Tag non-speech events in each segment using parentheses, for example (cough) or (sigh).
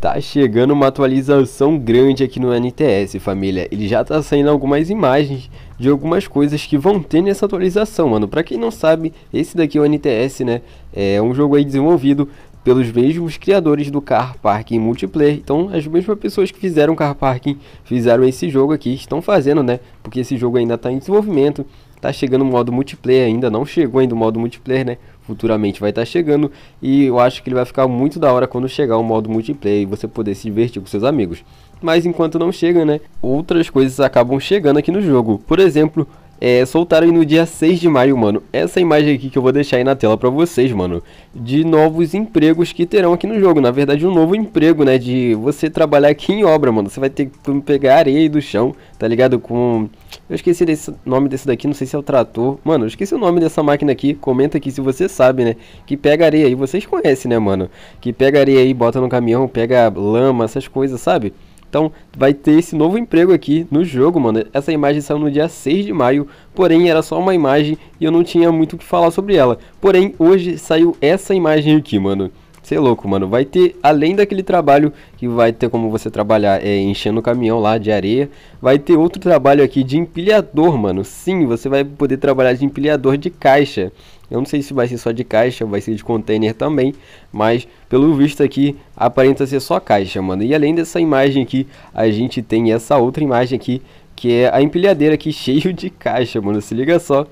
Tá chegando uma atualização grande aqui no NTS, família. Ele já tá saindo algumas imagens de algumas coisas que vão ter nessa atualização, mano. Pra quem não sabe, esse daqui é o NTS, né? É um jogo aí desenvolvido pelos mesmos criadores do Car Parking Multiplayer. Então, as mesmas pessoas que fizeram Car Parking fizeram esse jogo aqui, estão fazendo, né? Porque esse jogo ainda tá em desenvolvimento. Tá chegando o modo multiplayer ainda, não chegou ainda o modo multiplayer, né? futuramente vai estar tá chegando e eu acho que ele vai ficar muito da hora quando chegar o modo multiplayer e você poder se divertir com seus amigos. Mas enquanto não chega, né, outras coisas acabam chegando aqui no jogo. Por exemplo, é, soltaram aí no dia 6 de maio, mano, essa imagem aqui que eu vou deixar aí na tela pra vocês, mano, de novos empregos que terão aqui no jogo, na verdade um novo emprego, né, de você trabalhar aqui em obra, mano, você vai ter que pegar areia do chão, tá ligado, com... Eu esqueci desse nome desse daqui, não sei se é o trator, mano, eu esqueci o nome dessa máquina aqui, comenta aqui se você sabe, né, que pega areia aí, vocês conhecem, né, mano, que pega areia aí, bota no caminhão, pega lama, essas coisas, sabe? Então, vai ter esse novo emprego aqui no jogo, mano. Essa imagem saiu no dia 6 de maio, porém era só uma imagem e eu não tinha muito o que falar sobre ela. Porém, hoje saiu essa imagem aqui, mano. Você é louco, mano. Vai ter, além daquele trabalho que vai ter como você trabalhar é, enchendo o caminhão lá de areia, vai ter outro trabalho aqui de empilhador, mano. Sim, você vai poder trabalhar de empilhador de caixa. Eu não sei se vai ser só de caixa, vai ser de container também, mas pelo visto aqui aparenta ser só caixa, mano. E além dessa imagem aqui, a gente tem essa outra imagem aqui, que é a empilhadeira aqui (laughs) cheio de caixa, mano. Se liga só.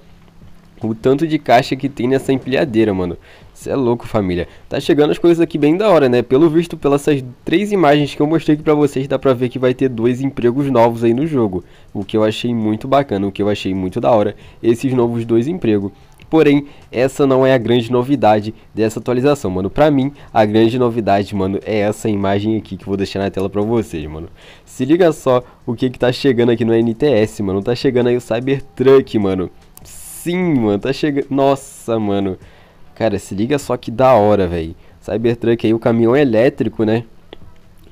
O tanto de caixa que tem nessa empilhadeira, mano. Você é louco, família. Tá chegando as coisas aqui bem da hora, né? Pelo visto, pelas três imagens que eu mostrei aqui pra vocês, dá pra ver que vai ter dois empregos novos aí no jogo. O que eu achei muito bacana, o que eu achei muito da hora, esses novos dois empregos. Porém, essa não é a grande novidade dessa atualização, mano. Pra mim, a grande novidade, mano, é essa imagem aqui que eu vou deixar na tela pra vocês, mano. Se liga só o que que tá chegando aqui no NTS, mano. Tá chegando aí o Cybertruck, mano sim, mano. Tá chegando. Nossa, mano. Cara, se liga só que da hora, velho. Cybertruck aí, o caminhão é elétrico, né?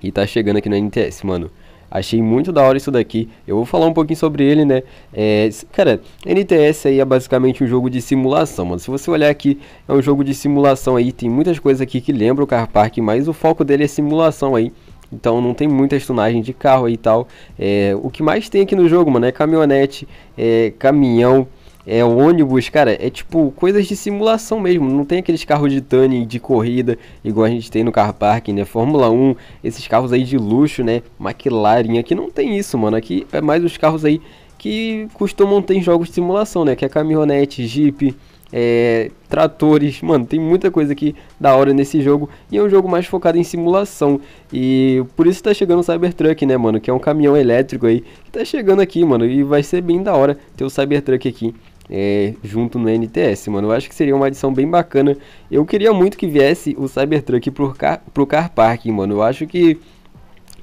E tá chegando aqui no NTS, mano. Achei muito da hora isso daqui. Eu vou falar um pouquinho sobre ele, né? É, cara, NTS aí é basicamente um jogo de simulação, mano. Se você olhar aqui, é um jogo de simulação aí. Tem muitas coisas aqui que lembram o Car Park, mas o foco dele é simulação aí. Então não tem muita estunagem de carro aí e tal. É, o que mais tem aqui no jogo, mano, é caminhonete, é, caminhão, é ônibus, cara, é tipo coisas de simulação mesmo. Não tem aqueles carros de tunning, de corrida, igual a gente tem no car parking, né? Fórmula 1, esses carros aí de luxo, né? McLaren, aqui não tem isso, mano. Aqui é mais os carros aí que costumam ter jogos de simulação, né? Que é caminhonete, jeep é, tratores, mano, tem muita coisa aqui da hora nesse jogo e é um jogo mais focado em simulação e por isso tá chegando o Cybertruck, né, mano, que é um caminhão elétrico aí que tá chegando aqui, mano, e vai ser bem da hora ter o Cybertruck aqui. É, junto no NTS, mano. Eu acho que seria uma adição bem bacana. Eu queria muito que viesse o Cybertruck pro, car pro Car Park, mano. Eu acho que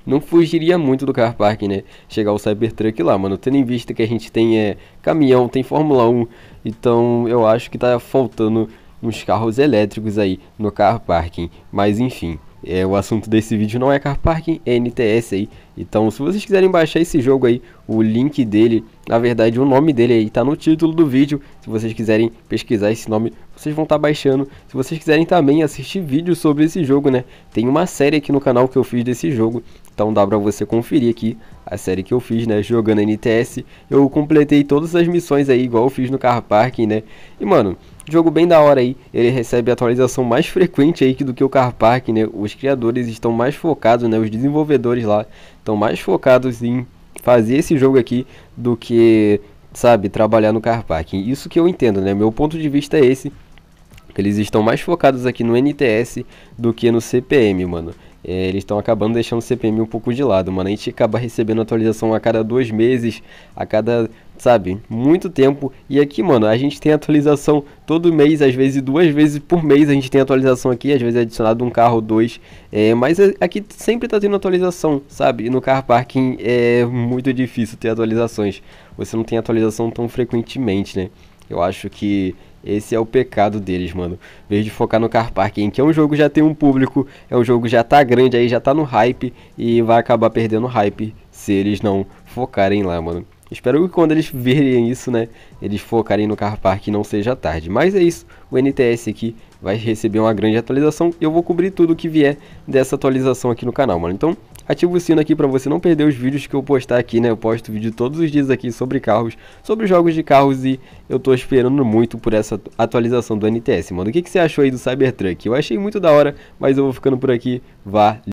não fugiria muito do car park, né? Chegar o Cybertruck lá, mano. Tendo em vista que a gente tem é, caminhão, tem Fórmula 1. Então eu acho que tá faltando uns carros elétricos aí no car parking. Mas enfim. É, o assunto desse vídeo não é car parking, é NTS aí. Então, se vocês quiserem baixar esse jogo aí, o link dele na verdade, o nome dele aí tá no título do vídeo. Se vocês quiserem pesquisar esse nome, vocês vão estar tá baixando. Se vocês quiserem também assistir vídeos sobre esse jogo, né? Tem uma série aqui no canal que eu fiz desse jogo. Então dá pra você conferir aqui a série que eu fiz, né? Jogando NTS. Eu completei todas as missões aí, igual eu fiz no Car Parking, né? E, mano, Jogo bem da hora aí, ele recebe atualização mais (laughs) frequente aí que do que o Car Park, né? Os criadores estão mais focados, né? Os desenvolvedores lá estão mais focados em fazer esse jogo aqui do que, sabe, trabalhar no car parking. Isso que eu entendo, né? Meu ponto de vista é esse. Eles estão mais focados aqui no NTS do que no CPM, mano. É, eles estão acabando deixando o CPM um pouco de lado, mano. A gente acaba recebendo atualização a cada dois meses, a cada, sabe, muito tempo. E aqui, mano, a gente tem atualização todo mês, às vezes duas vezes por mês a gente tem atualização aqui, às vezes é adicionado um carro ou dois. É, mas é, aqui sempre tá tendo atualização, sabe? E no car parking é muito difícil ter atualizações. Você não tem atualização tão frequentemente, né? Eu acho que esse é o pecado deles, mano. Em vez de focar no Car Parking, que é um jogo que já tem um público, é um jogo que já tá grande aí, já tá no hype e vai acabar perdendo hype se eles não focarem lá, mano. Espero que quando eles verem isso, né, eles focarem no Car Park não seja tarde. Mas é isso, o NTS aqui vai receber uma grande atualização e eu vou cobrir tudo que vier dessa atualização aqui no canal, mano. Então, Ativa o sino aqui para você não perder os vídeos que eu postar aqui, né? Eu posto vídeo todos os dias aqui sobre carros, sobre jogos de carros e eu tô esperando muito por essa atualização do NTS, mano. O que, que você achou aí do Cybertruck? Eu achei muito da hora, mas eu vou ficando por aqui. Valeu!